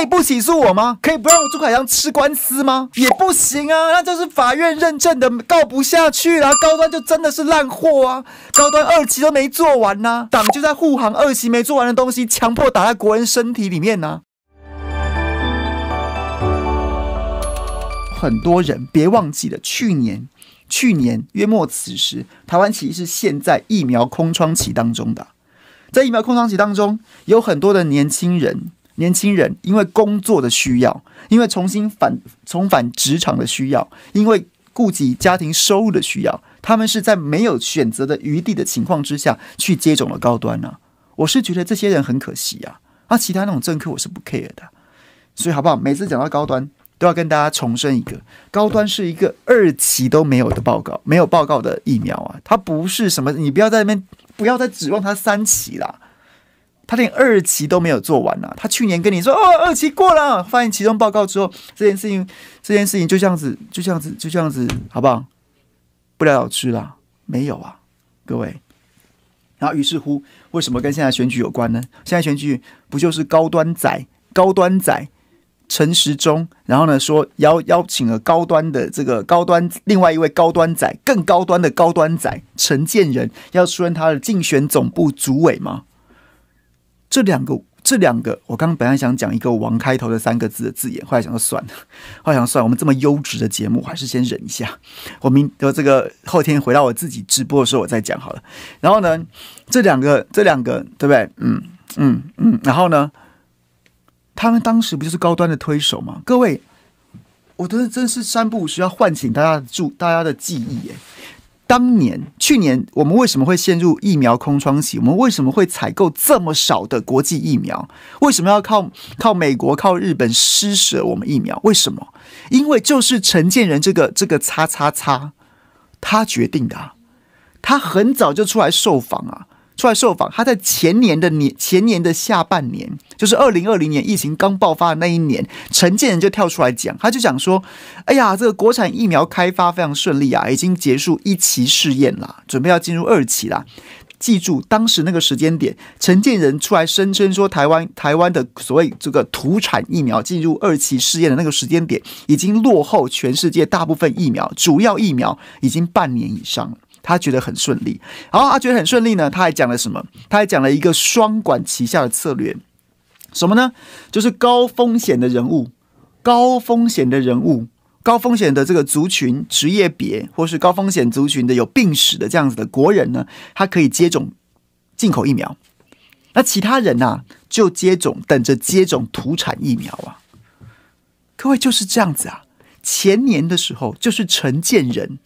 可以不起诉我吗？可以不让我朱海洋吃官司吗？也不行啊！那就是法院认证的，告不下去啊。高端就真的是烂货啊！高端二期都没做完呢，党就在护航二期没做完的东西，强迫打在国人身体里面呢。很多人，别忘记了，去年，去年月末此时，台湾其实是现在疫苗空窗期当中的，在疫苗空窗期当中，有很多的年轻人。年轻人因为工作的需要，因为重新返重返职场的需要，因为顾及家庭收入的需要，他们是在没有选择的余地的情况之下，去接种了高端呢。我是觉得这些人很可惜啊，那其他那种政客我是不 care 的。所以好不好？每次讲到高端，都要跟大家重申一个：高端是一个二期都没有的报告，没有报告的疫苗啊，它不是什么，你不要在那边不要再指望它三期啦。他连二期都没有做完呢。他去年跟你说哦，二期过了，发现其中报告之后，这件事情，这件事情就这样子，就这样子，就这样子，好不好？不了了之了，没有啊，各位。然后于是乎，为什么跟现在选举有关呢？现在选举不就是高端仔、高端仔陈时中，然后呢说邀邀请了高端的这个高端，另外一位高端仔更高端的高端仔陈建仁要出任他的竞选总部主委吗？这两个，这两个，我刚刚本来想讲一个王开头的三个字的字眼，后来想说算了，后来想算了，我们这么优质的节目，还是先忍一下。我明就这个后天回到我自己直播的时候，我再讲好了。然后呢，这两个，这两个，对不对？嗯嗯嗯。然后呢，他们当时不就是高端的推手吗？各位，我的真是三不五时要唤醒大家的注，大家的记忆，哎。当年、去年，我们为什么会陷入疫苗空窗期？我们为什么会采购这么少的国际疫苗？为什么要靠靠美国、靠日本施舍我们疫苗？为什么？因为就是陈建仁这个这个“叉叉叉”，他决定的。他很早就出来受访啊。出来受访，他在前年的年前年的下半年，就是二零二零年疫情刚爆发的那一年，陈建仁就跳出来讲，他就讲说：“哎呀，这个国产疫苗开发非常顺利啊，已经结束一期试验了，准备要进入二期啦。”记住当时那个时间点，陈建仁出来声称说，台湾台湾的所谓这个土产疫苗进入二期试验的那个时间点，已经落后全世界大部分疫苗，主要疫苗已经半年以上了。他觉得很顺利，好，他觉得很顺利呢，他还讲了什么？他还讲了一个双管齐下的策略，什么呢？就是高风险的人物、高风险的人物、高风险的这个族群、职业别，或是高风险族群的有病史的这样子的国人呢，他可以接种进口疫苗，那其他人呢就接种，等着接种土产疫苗啊。各位就是这样子啊，前年的时候就是陈建仁。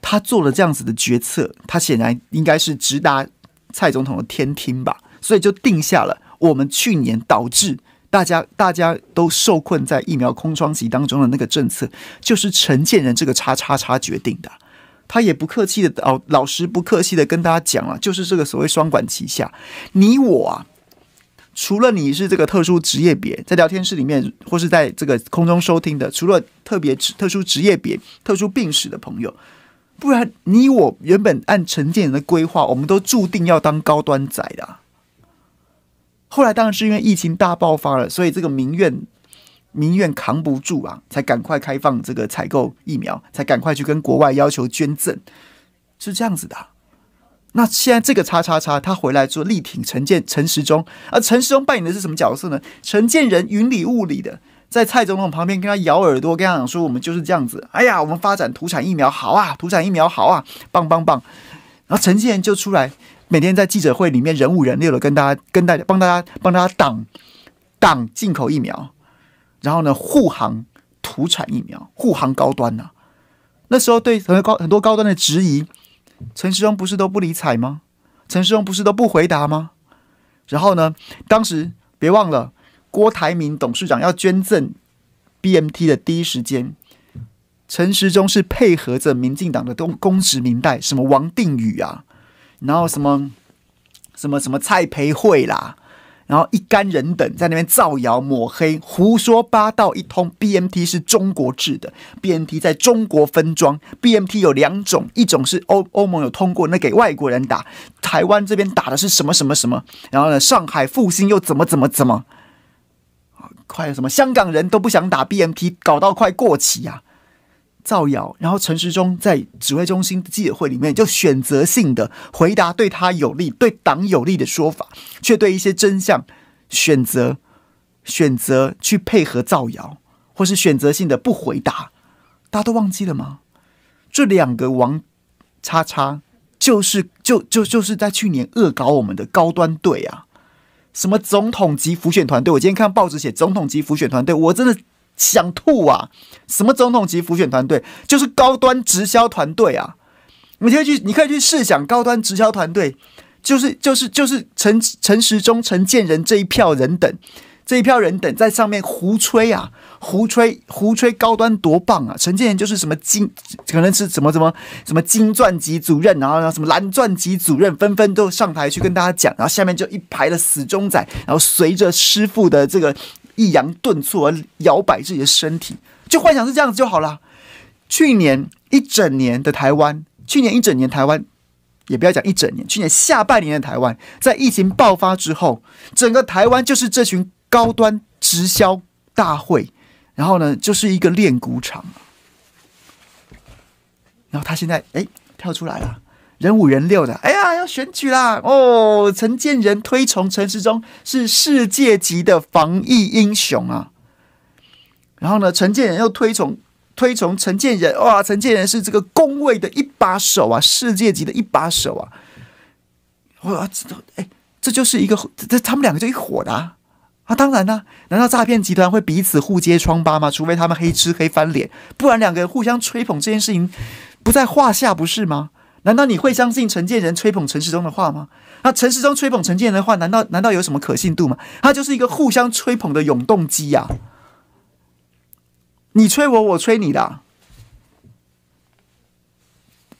他做了这样子的决策，他显然应该是直达蔡总统的天听吧，所以就定下了我们去年导致大家大家都受困在疫苗空窗期当中的那个政策，就是陈建仁这个叉叉叉决定的。他也不客气的哦，老实不客气的跟大家讲了，就是这个所谓双管齐下，你我啊，除了你是这个特殊职业别，在聊天室里面或是在这个空中收听的，除了特别特殊职业别、特殊病史的朋友。不然，你我原本按陈建仁的规划，我们都注定要当高端仔的。后来当然是因为疫情大爆发了，所以这个民怨民怨扛不住啊，才赶快开放这个采购疫苗，才赶快去跟国外要求捐赠，是这样子的。那现在这个叉叉叉他回来做力挺陈建陈时中，而陈时中扮演的是什么角色呢？陈建仁云里雾里的。在蔡总统旁边跟他咬耳朵，跟他讲说我们就是这样子。哎呀，我们发展土产疫苗好啊，土产疫苗好啊，棒棒棒。然后陈建仁就出来，每天在记者会里面人五人六的跟大家跟大家帮大家帮大家挡挡进口疫苗，然后呢护航土产疫苗，护航高端啊。那时候对很多高很多高端的质疑，陈世忠不是都不理睬吗？陈世忠不是都不回答吗？然后呢，当时别忘了。郭台铭董事长要捐赠 BMT 的第一时间，陈时中是配合着民进党的公公职民代，什么王定宇啊，然后什么什么什么蔡培慧啦，然后一干人等在那边造谣抹黑、胡说八道一通。BMT 是中国制的，BMT 在中国分装，BMT 有两种，一种是欧欧盟有通过那给外国人打，台湾这边打的是什么什么什么，然后呢，上海复兴又怎么怎么怎么。快什么？香港人都不想打 BMP，搞到快过期啊！造谣，然后陈时中在指挥中心记者会里面就选择性的回答对他有利、对党有利的说法，却对一些真相选择选择去配合造谣，或是选择性的不回答。大家都忘记了吗？这两个王叉叉就是就就就是在去年恶搞我们的高端队啊！什么总统级浮选团队？我今天看报纸写总统级浮选团队，我真的想吐啊！什么总统级浮选团队？就是高端直销团队啊！你可以去，你可以去试想，高端直销团队就是就是就是陈陈时中、陈建仁这一票人等。这一票人等在上面胡吹啊，胡吹胡吹高端多棒啊！陈建仁就是什么金，可能是什么什么什么金钻级主任，然后什么蓝钻级主任，纷纷都上台去跟大家讲，然后下面就一排的死忠仔，然后随着师傅的这个抑扬顿挫而摇摆自己的身体，就幻想是这样子就好了。去年一整年的台湾，去年一整年台湾，也不要讲一整年，去年下半年的台湾，在疫情爆发之后，整个台湾就是这群。高端直销大会，然后呢，就是一个练鼓场。然后他现在哎跳出来了，人五人六的，哎呀，要选举啦！哦，陈建仁推崇陈时中是世界级的防疫英雄啊。然后呢，陈建仁又推崇推崇陈建仁，哇，陈建仁是这个工位的一把手啊，世界级的一把手啊！哇，这哎，这就是一个，这他们两个就一伙的啊。啊，当然啦！难道诈骗集团会彼此互揭疮疤吗？除非他们黑吃黑翻脸，不然两个人互相吹捧这件事情不在话下，不是吗？难道你会相信陈建仁吹捧陈世忠的话吗？那陈世忠吹捧陈建仁的话，难道难道有什么可信度吗？他就是一个互相吹捧的永动机呀！你吹我，我吹你的，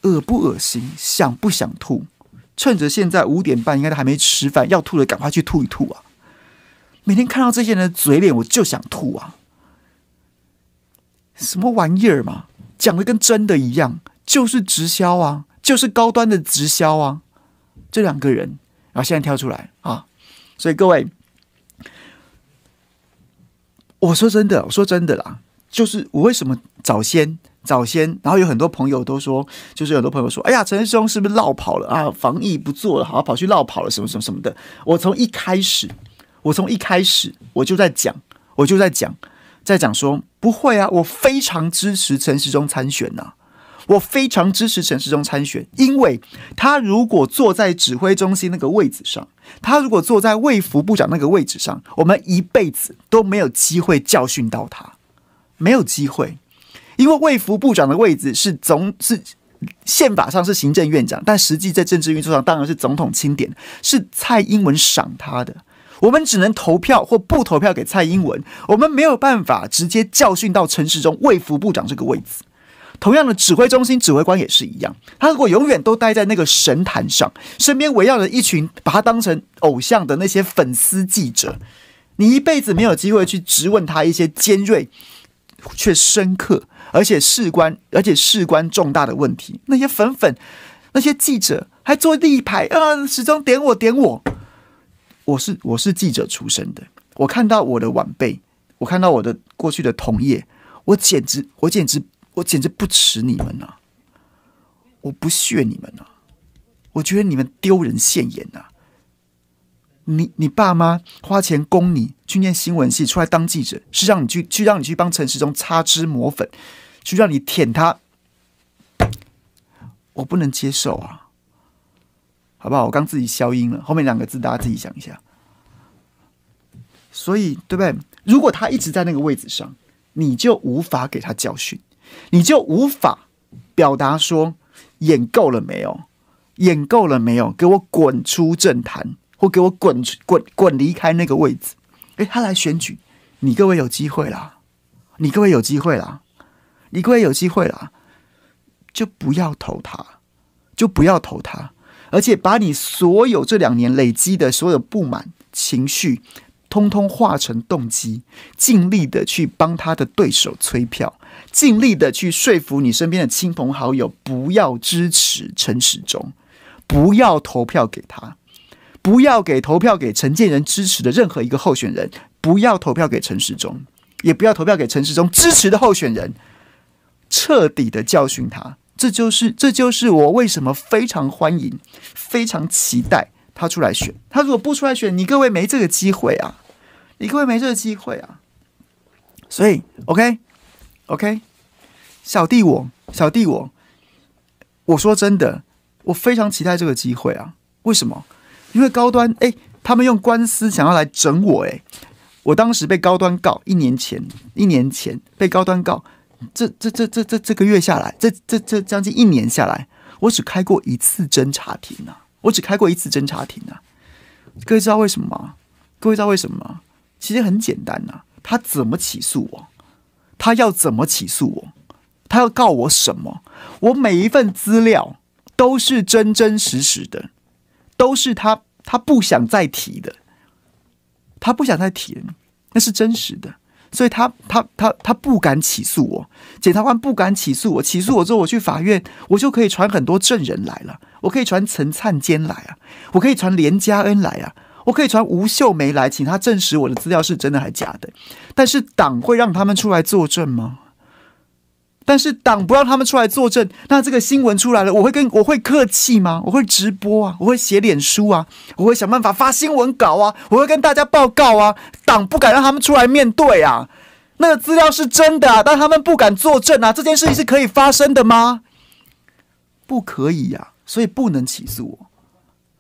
恶不恶心？想不想吐？趁着现在五点半，应该都还没吃饭，要吐的赶快去吐一吐啊！每天看到这些人的嘴脸，我就想吐啊！什么玩意儿嘛，讲的跟真的一样，就是直销啊，就是高端的直销啊。这两个人，然后现在跳出来啊！所以各位，我说真的，我说真的啦，就是我为什么早先早先，然后有很多朋友都说，就是很多朋友说，哎呀，陈师兄是不是落跑了啊？防疫不做了，好像跑去落跑了，什么什么什么的。我从一开始。我从一开始我就在讲，我就在讲，在讲说不会啊！我非常支持陈时中参选呐，我非常支持陈时中参选，因为他如果坐在指挥中心那个位置上，他如果坐在卫福部长那个位置上，我们一辈子都没有机会教训到他，没有机会，因为卫福部长的位置是总是宪法上是行政院长，但实际在政治运作上当然是总统钦点，是蔡英文赏他的。我们只能投票或不投票给蔡英文，我们没有办法直接教训到陈时中、魏福部长这个位置。同样的，指挥中心指挥官也是一样，他如果永远都待在那个神坛上，身边围绕着一群把他当成偶像的那些粉丝记者，你一辈子没有机会去质问他一些尖锐、却深刻，而且事关而且事关重大的问题。那些粉粉、那些记者还坐立牌，嗯，始终点我，点我。我是我是记者出身的，我看到我的晚辈，我看到我的过去的同业，我简直我简直我简直不耻你们呐！我不屑你们呐！我觉得你们丢人现眼呐！你你爸妈花钱供你去念新闻系，出来当记者，是让你去去让你去帮陈世忠擦脂抹粉，去让你舔他，我不能接受啊！好不好？我刚自己消音了，后面两个字大家自己想一下。所以，对不对？如果他一直在那个位置上，你就无法给他教训，你就无法表达说演够了没有？演够了没有？给我滚出政坛，或给我滚滚滚离开那个位置。哎，他来选举，你各位有机会啦！你各位有机会啦！你各位有机会啦！就不要投他，就不要投他。而且把你所有这两年累积的所有不满情绪，通通化成动机，尽力的去帮他的对手催票，尽力的去说服你身边的亲朋好友不要支持陈时中，不要投票给他，不要给投票给陈建仁支持的任何一个候选人，不要投票给陈时中，也不要投票给陈时中支持的候选人，彻底的教训他。这就是这就是我为什么非常欢迎、非常期待他出来选。他如果不出来选，你各位没这个机会啊！你各位没这个机会啊！所以，OK，OK，小弟我，小弟我，我说真的，我非常期待这个机会啊！为什么？因为高端哎，他们用官司想要来整我哎，我当时被高端告，一年前，一年前被高端告。这这这这这这个月下来，这这这将近一年下来，我只开过一次侦查庭呐，我只开过一次侦查庭呐。各位知道为什么吗？各位知道为什么吗？其实很简单呐，他怎么起诉我？他要怎么起诉我？他要告我什么？我每一份资料都是真真实实的，都是他他不想再提的，他不想再提，那是真实的。所以他他他他不敢起诉我，检察官不敢起诉我。起诉我之后，我去法院，我就可以传很多证人来了，我可以传陈灿坚来啊，我可以传连家恩来啊，我可以传吴秀梅来，请他证实我的资料是真的还是假的。但是党会让他们出来作证吗？但是党不让他们出来作证，那这个新闻出来了，我会跟我会客气吗？我会直播啊，我会写脸书啊，我会想办法发新闻稿啊，我会跟大家报告啊。党不敢让他们出来面对啊，那个资料是真的啊，但他们不敢作证啊。这件事情是可以发生的吗？不可以呀，所以不能起诉我。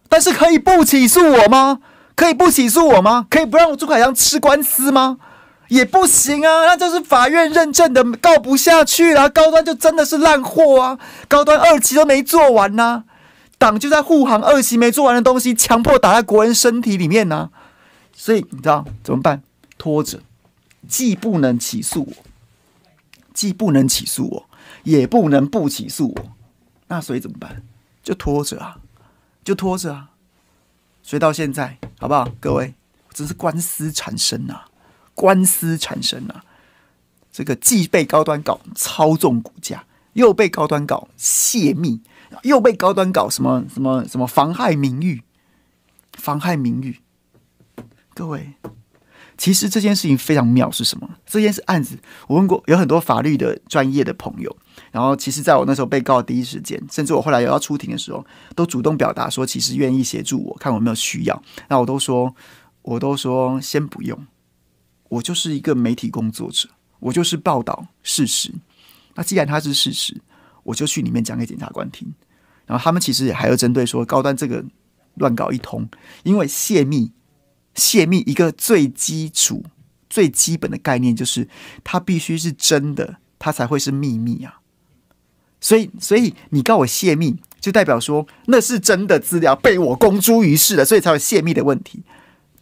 但是可以不起诉我吗？可以不起诉我吗？可以不让朱凯阳吃官司吗？也不行啊，那就是法院认证的告不下去了，高端就真的是烂货啊，高端二期都没做完呢，党就在护航二期没做完的东西，强迫打在国人身体里面呢，所以你知道怎么办？拖着，既不能起诉我，既不能起诉我，也不能不起诉我，那所以怎么办？就拖着啊，就拖着啊，所以到现在好不好？各位，只是官司缠身啊。官司产生啊，这个既被高端搞操纵股价，又被高端搞泄密，又被高端搞什么什么什么妨害名誉，妨害名誉。各位，其实这件事情非常妙是什么？这件事案子，我问过有很多法律的专业的朋友，然后其实在我那时候被告第一时间，甚至我后来有要出庭的时候，都主动表达说其实愿意协助我看有没有需要，那我都说我都说先不用。我就是一个媒体工作者，我就是报道事实。那既然它是事实，我就去里面讲给检察官听。然后他们其实也还要针对说高端这个乱搞一通，因为泄密，泄密一个最基础、最基本的概念就是，它必须是真的，它才会是秘密啊。所以，所以你告我泄密，就代表说那是真的资料被我公诸于世了，所以才有泄密的问题。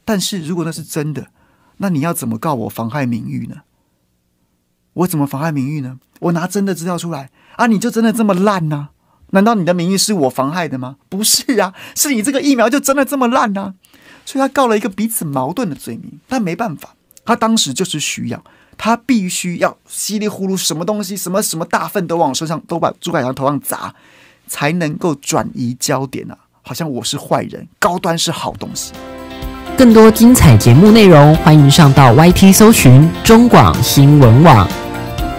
但是如果那是真的，那你要怎么告我妨害名誉呢？我怎么妨害名誉呢？我拿真的资料出来啊，你就真的这么烂呢？难道你的名誉是我妨害的吗？不是啊，是你这个疫苗就真的这么烂啊！所以他告了一个彼此矛盾的罪名，但没办法，他当时就是需要他必须要稀里糊涂什么东西什么什么大粪都往身上都把朱凯阳头上砸，才能够转移焦点啊！好像我是坏人，高端是好东西。更多精彩节目内容，欢迎上到 YT 搜寻中广新闻网。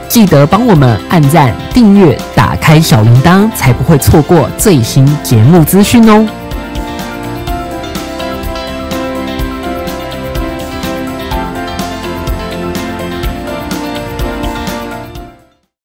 记得帮我们按赞、订阅、打开小铃铛，才不会错过最新节目资讯哦。